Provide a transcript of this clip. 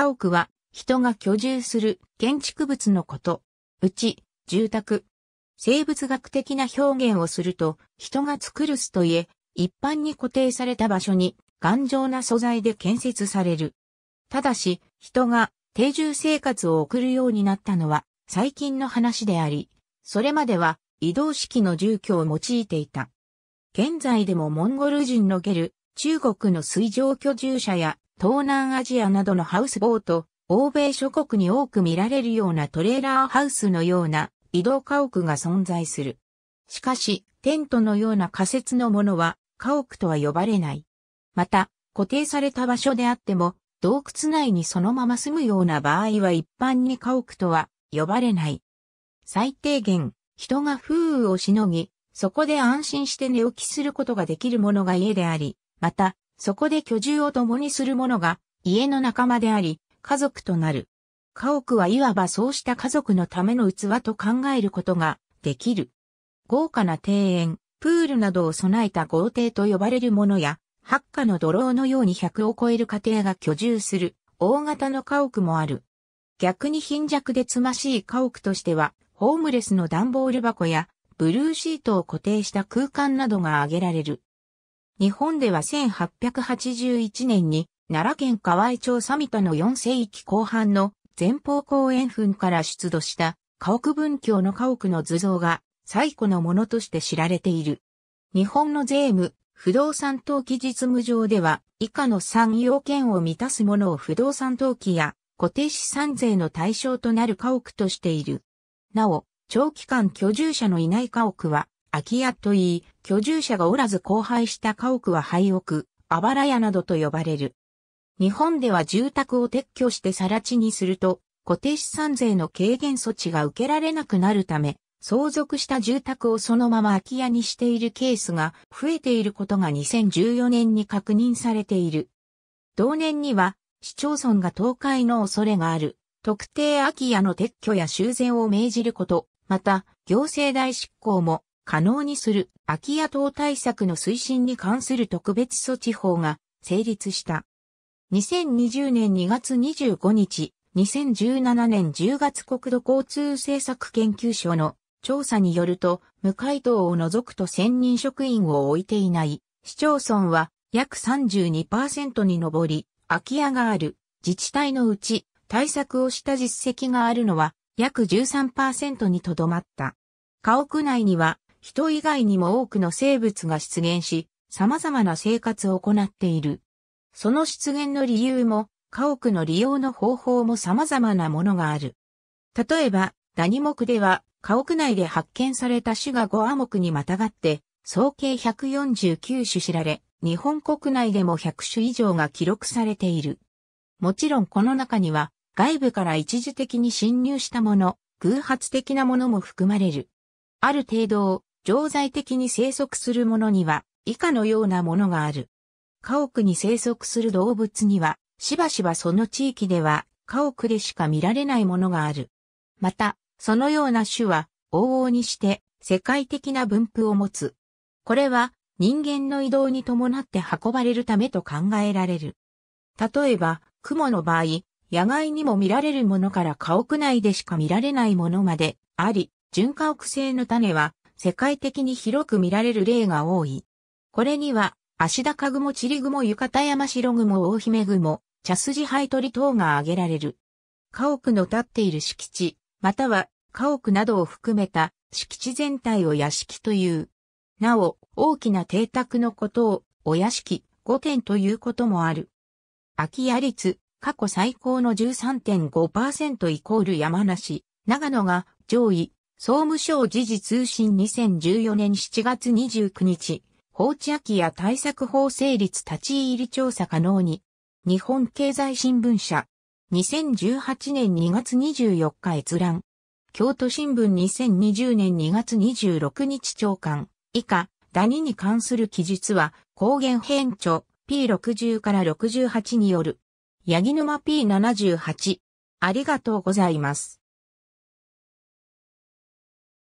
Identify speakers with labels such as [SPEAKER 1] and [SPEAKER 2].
[SPEAKER 1] 家屋は人が居住する建築物のこと。うち、住宅。生物学的な表現をすると、人が作るすといえ、一般に固定された場所に頑丈な素材で建設される。ただし、人が定住生活を送るようになったのは最近の話であり、それまでは移動式の住居を用いていた。現在でもモンゴル人のゲル、中国の水上居住者や東南アジアなどのハウスボート、欧米諸国に多く見られるようなトレーラーハウスのような移動家屋が存在する。しかし、テントのような仮設のものは家屋とは呼ばれない。また、固定された場所であっても、洞窟内にそのまま住むような場合は一般に家屋とは呼ばれない。最低限、人が風雨をしのぎ、そこで安心して寝起きすることができるものが家であり、また、そこで居住を共にする者が家の仲間であり、家族となる。家屋はいわばそうした家族のための器と考えることができる。豪華な庭園、プールなどを備えた豪邸と呼ばれるものや、発火の泥のように100を超える家庭が居住する大型の家屋もある。逆に貧弱でつましい家屋としては、ホームレスの段ボール箱やブルーシートを固定した空間などが挙げられる。日本では1881年に奈良県河合町サミタの4世紀後半の前方後円墳から出土した家屋文教の家屋の図像が最古のものとして知られている。日本の税務、不動産登記実務上では以下の3要件を満たすものを不動産登記や固定資産税の対象となる家屋としている。なお、長期間居住者のいない家屋は、空き家といい、居住者がおらず荒廃した家屋は廃屋、あばら屋などと呼ばれる。日本では住宅を撤去して更地にすると、固定資産税の軽減措置が受けられなくなるため、相続した住宅をそのまま空き家にしているケースが増えていることが2014年に確認されている。同年には市町村が倒壊の恐れがある特定空き家の撤去や修繕を命じること、また行政代執行も可能にする空き家等対策の推進に関する特別措置法が成立した。2020年2月25日、2017年10月国土交通政策研究所の調査によると、無回答を除くと1000人職員を置いていない市町村は約32%に上り、空き家がある自治体のうち対策をした実績があるのは約13%にとどまった。家屋内には人以外にも多くの生物が出現し、様々な生活を行っている。その出現の理由も、家屋の利用の方法も様々なものがある。例えば、ダニ目では、家屋内で発見された種が5ア目にまたがって、総計149種知られ、日本国内でも100種以上が記録されている。もちろんこの中には、外部から一時的に侵入したもの、偶発的なものも含まれる。ある程度を常在的に生息するものには、以下のようなものがある。家屋に生息する動物には、しばしばその地域では、家屋でしか見られないものがある。また、そのような種は、往々にして、世界的な分布を持つ。これは、人間の移動に伴って運ばれるためと考えられる。例えば、雲の場合、野外にも見られるものから家屋内でしか見られないものまであり、純家屋性の種は世界的に広く見られる例が多い。これには、足高雲、チリ雲、浴衣山白雲、大姫雲、茶筋灰取等が挙げられる。家屋の建っている敷地、または家屋などを含めた敷地全体を屋敷という。なお、大きな邸宅のことをお屋敷御軒ということもある。空き家率、過去最高の13.5%イコール山梨、長野が上位総務省時事通信2014年7月29日、放置空き家対策法成立立ち入り調査可能に、日本経済新聞社、2018年2月24日閲覧、京都新聞2020年2月26日長官、以下、ダニに関する記述は、抗原編著 P60 から68による、ヤギ沼 P78。ありがとうございます。